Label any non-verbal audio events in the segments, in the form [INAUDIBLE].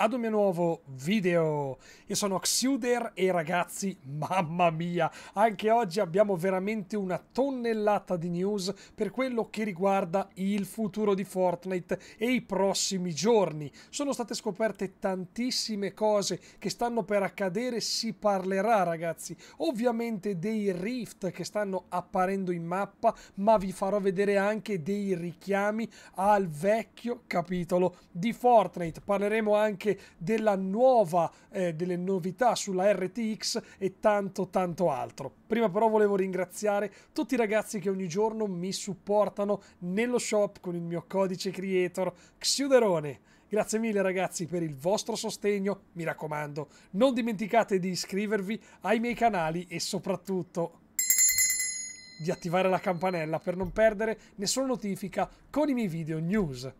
ad un mio nuovo video. Io sono Xuder e ragazzi, mamma mia, anche oggi abbiamo veramente una tonnellata di news per quello che riguarda il futuro di Fortnite e i prossimi giorni. Sono state scoperte tantissime cose che stanno per accadere, si parlerà ragazzi, ovviamente dei rift che stanno apparendo in mappa, ma vi farò vedere anche dei richiami al vecchio capitolo di Fortnite. Parleremo anche anche della nuova, eh, delle novità sulla RTX e tanto tanto altro. Prima però volevo ringraziare tutti i ragazzi che ogni giorno mi supportano nello shop con il mio codice creator Xiuderone. Grazie mille ragazzi per il vostro sostegno, mi raccomando, non dimenticate di iscrivervi ai miei canali e soprattutto di attivare la campanella per non perdere nessuna notifica con i miei video news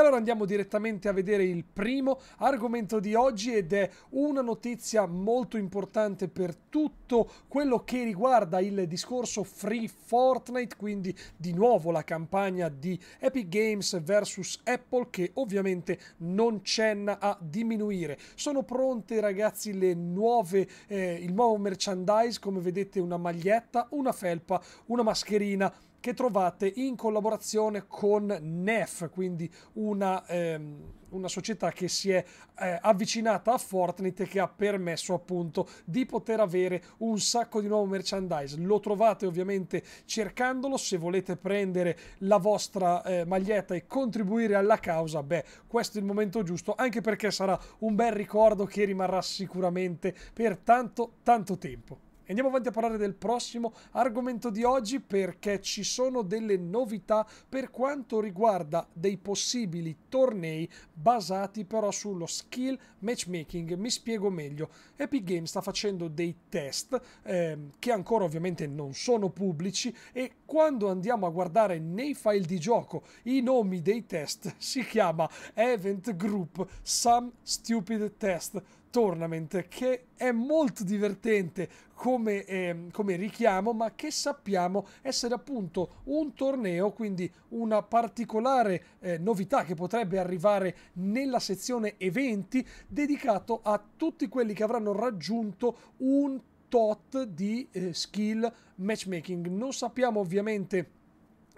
allora andiamo direttamente a vedere il primo argomento di oggi ed è una notizia molto importante per tutto quello che riguarda il discorso Free Fortnite, quindi di nuovo la campagna di Epic Games versus Apple che ovviamente non cenna a diminuire. Sono pronte ragazzi le nuove, eh, il nuovo merchandise, come vedete una maglietta, una felpa, una mascherina, che trovate in collaborazione con NEF, quindi una, ehm, una società che si è eh, avvicinata a Fortnite e che ha permesso appunto di poter avere un sacco di nuovo merchandise. Lo trovate ovviamente cercandolo, se volete prendere la vostra eh, maglietta e contribuire alla causa, beh, questo è il momento giusto, anche perché sarà un bel ricordo che rimarrà sicuramente per tanto tanto tempo andiamo avanti a parlare del prossimo argomento di oggi perché ci sono delle novità per quanto riguarda dei possibili tornei basati però sullo skill matchmaking. Mi spiego meglio. Epic Games sta facendo dei test eh, che ancora ovviamente non sono pubblici e quando andiamo a guardare nei file di gioco i nomi dei test [LAUGHS] si chiama Event Group Some Stupid Test Tournament che è molto divertente come, eh, come, richiamo ma che sappiamo essere appunto un torneo quindi una particolare eh, novità che potrebbe arrivare nella sezione eventi dedicato a tutti quelli che avranno raggiunto un tot di eh, skill matchmaking non sappiamo ovviamente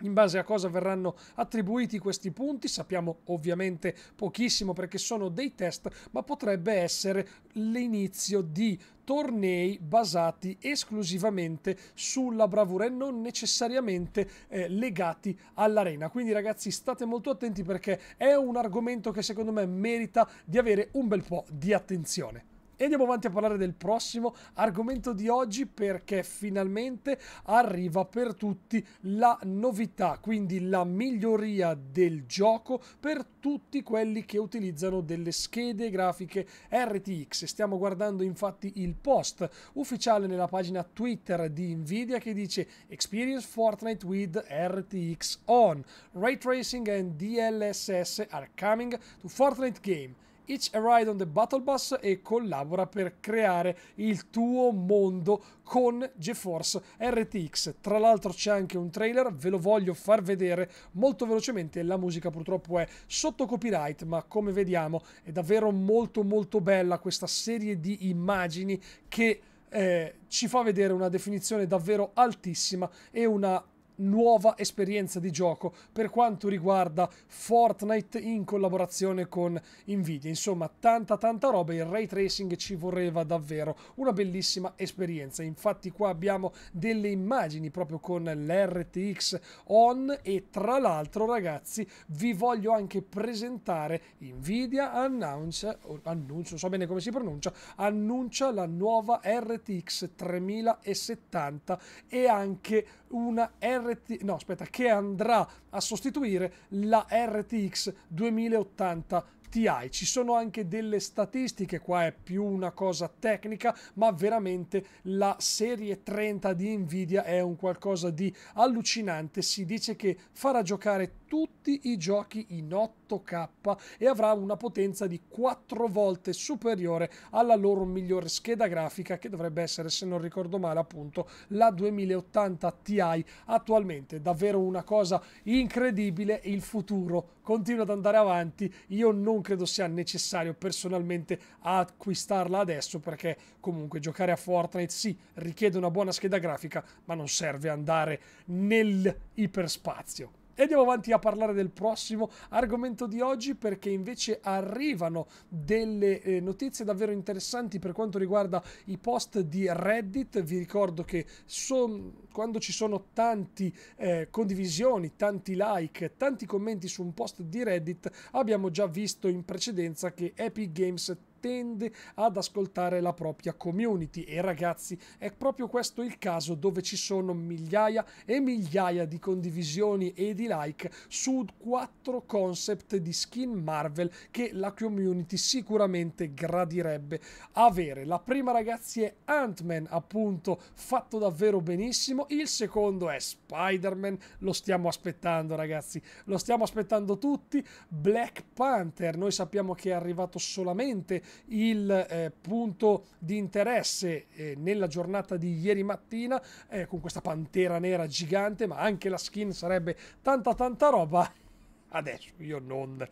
in base a cosa verranno attribuiti questi punti. Sappiamo ovviamente pochissimo perché sono dei test, ma potrebbe essere l'inizio di tornei basati esclusivamente sulla bravura e non necessariamente eh, legati all'arena. Quindi ragazzi state molto attenti perché è un argomento che secondo me merita di avere un bel po' di attenzione. E andiamo avanti a parlare del prossimo argomento di oggi perché finalmente arriva per tutti la novità, quindi la miglioria del gioco per tutti quelli che utilizzano delle schede grafiche RTX. Stiamo guardando infatti il post ufficiale nella pagina Twitter di Nvidia che dice Experience Fortnite with RTX on. Ray tracing and DLSS are coming to Fortnite game. Each a Ride on the Battle Bus e collabora per creare il tuo mondo con GeForce RTX. Tra l'altro c'è anche un trailer, ve lo voglio far vedere molto velocemente. La musica purtroppo è sotto copyright, ma come vediamo è davvero molto molto bella questa serie di immagini che eh, ci fa vedere una definizione davvero altissima e una nuova esperienza di gioco per quanto riguarda Fortnite in collaborazione con Nvidia. Insomma, tanta tanta roba, il ray tracing ci voleva davvero, una bellissima esperienza. Infatti qua abbiamo delle immagini proprio con l'RTX on e tra l'altro ragazzi vi voglio anche presentare Nvidia annuncia, annuncia, non so bene come si pronuncia, annuncia la nuova RTX 3070 e anche una RT, no aspetta, che andrà a sostituire la RTX 2080 TI. Ci sono anche delle statistiche, qua è più una cosa tecnica, ma veramente la serie 30 di Nvidia è un qualcosa di allucinante. Si dice che farà giocare tutti i giochi in 8K e avrà una potenza di 4 volte superiore alla loro migliore scheda grafica che dovrebbe essere, se non ricordo male, appunto la 2080 Ti attualmente. Davvero una cosa incredibile, il futuro continua ad andare avanti. Io non credo sia necessario personalmente acquistarla adesso perché comunque giocare a Fortnite sì, richiede una buona scheda grafica, ma non serve andare nel iperspazio. E andiamo avanti a parlare del prossimo argomento di oggi perché invece arrivano delle eh, notizie davvero interessanti per quanto riguarda i post di Reddit. Vi ricordo che son, quando ci sono tante eh, condivisioni, tanti like, tanti commenti su un post di Reddit, abbiamo già visto in precedenza che Epic Games tende ad ascoltare la propria community e ragazzi è proprio questo il caso dove ci sono migliaia e migliaia di condivisioni e di like su quattro concept di skin Marvel che la community sicuramente gradirebbe avere. La prima ragazzi è Ant-Man appunto fatto davvero benissimo, il secondo è Spider-Man, lo stiamo aspettando ragazzi, lo stiamo aspettando tutti, Black Panther, noi sappiamo che è arrivato solamente il eh, punto di interesse eh, nella giornata di ieri mattina eh, con questa pantera nera gigante, ma anche la skin sarebbe tanta tanta roba. [LAUGHS] Adesso io non.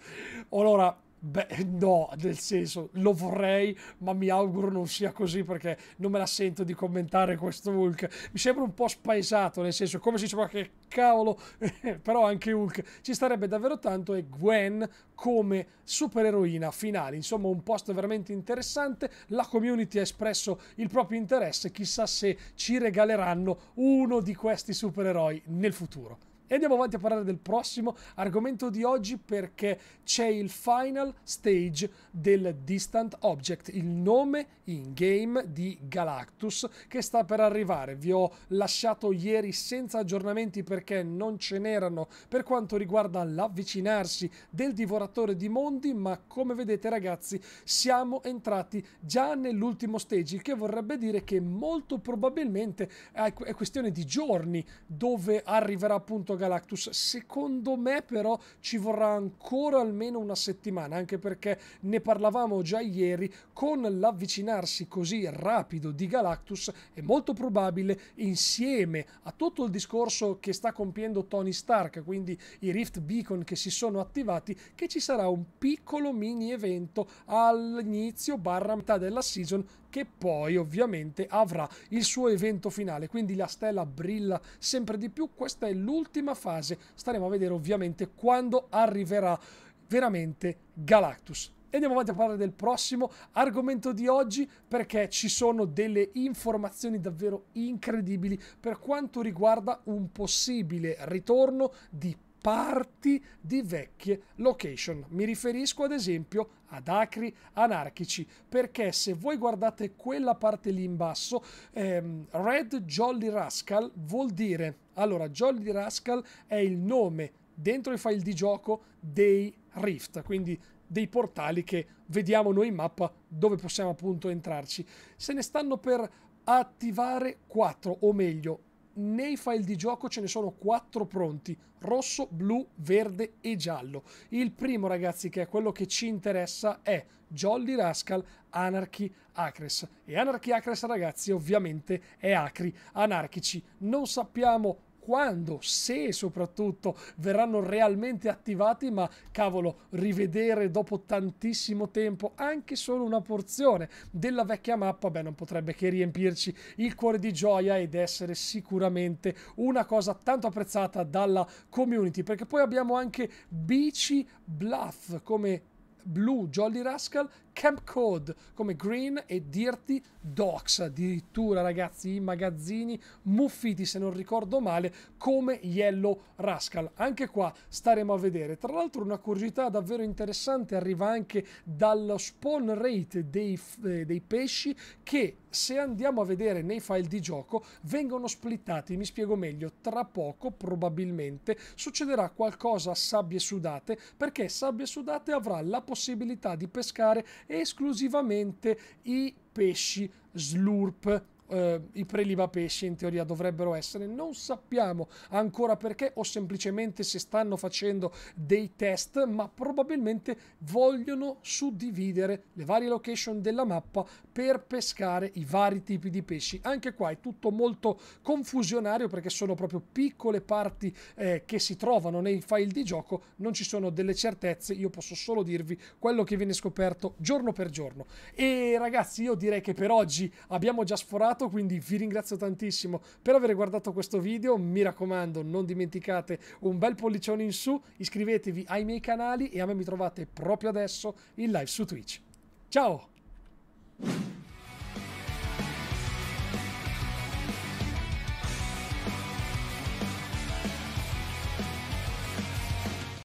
Allora, Beh, no, nel senso, lo vorrei, ma mi auguro non sia così perché non me la sento di commentare questo Hulk. Mi sembra un po' spaesato, nel senso, come si diceva che cavolo, [LAUGHS] però anche Hulk ci starebbe davvero tanto e Gwen come supereroina finale. Insomma, un post veramente interessante, la community ha espresso il proprio interesse, chissà se ci regaleranno uno di questi supereroi nel futuro. E andiamo avanti a parlare del prossimo argomento di oggi perché c'è il final stage del Distant Object, il nome in game di Galactus che sta per arrivare. Vi ho lasciato ieri senza aggiornamenti perché non ce n'erano per quanto riguarda l'avvicinarsi del divoratore di mondi, ma come vedete ragazzi siamo entrati già nell'ultimo stage, il che vorrebbe dire che molto probabilmente ecco, è questione di giorni dove arriverà appunto Galactus. Secondo me però ci vorrà ancora almeno una settimana, anche perché ne parlavamo già ieri, con l'avvicinarsi così rapido di Galactus è molto probabile insieme a tutto il discorso che sta compiendo Tony Stark, quindi i Rift Beacon che si sono attivati, che ci sarà un piccolo mini evento all'inizio barra metà della season che poi ovviamente avrà il suo evento finale, quindi la stella brilla sempre di più, questa è l'ultima prima fase staremo a vedere ovviamente quando arriverà veramente Galactus. E andiamo avanti a parlare del prossimo argomento di oggi perché ci sono delle informazioni davvero incredibili per quanto riguarda un possibile ritorno di parti di vecchie location. Mi riferisco ad esempio ad acri anarchici, perché se voi guardate quella parte lì in basso, ehm, Red Jolly Rascal vuol dire, allora Jolly Rascal è il nome dentro i file di gioco dei Rift, quindi dei portali che vediamo noi in mappa dove possiamo appunto entrarci. Se ne stanno per attivare 4, o meglio nei file di gioco ce ne sono quattro pronti, rosso, blu, verde e giallo. Il primo ragazzi che è quello che ci interessa è Jolly Rascal Anarchy Acres. E Anarchy Acres ragazzi ovviamente è Acri, anarchici. Non sappiamo quando, se soprattutto verranno realmente attivati, ma cavolo, rivedere dopo tantissimo tempo anche solo una porzione della vecchia mappa, beh, non potrebbe che riempirci il cuore di gioia ed essere sicuramente una cosa tanto apprezzata dalla community, perché poi abbiamo anche Bici Bluff come Blue Jolly Rascal Camp Code come Green e Dirty Docks, Addirittura, ragazzi, i magazzini muffiti, se non ricordo male, come Yellow Rascal. Anche qua staremo a vedere. Tra l'altro, una curiosità davvero interessante arriva anche dallo spawn rate dei, eh, dei pesci che se andiamo a vedere nei file di gioco vengono splittati, mi spiego meglio, tra poco probabilmente succederà qualcosa a sabbie sudate perché sabbie sudate avrà la possibilità di pescare esclusivamente i pesci slurp eh, i prelibapesci in teoria dovrebbero essere. Non sappiamo ancora perché o semplicemente se stanno facendo dei test, ma probabilmente vogliono suddividere le varie location della mappa per pescare i vari tipi di pesci. Anche qua è tutto molto confusionario perché sono proprio piccole parti eh, che si trovano nei file di gioco, non ci sono delle certezze, io posso solo dirvi quello che viene scoperto giorno per giorno. E ragazzi, io direi che per oggi abbiamo già sforato guardato, quindi vi ringrazio tantissimo per aver guardato questo video, mi raccomando non dimenticate un bel pollicione in su, iscrivetevi ai miei canali e a me mi trovate proprio adesso in live su Twitch. Ciao!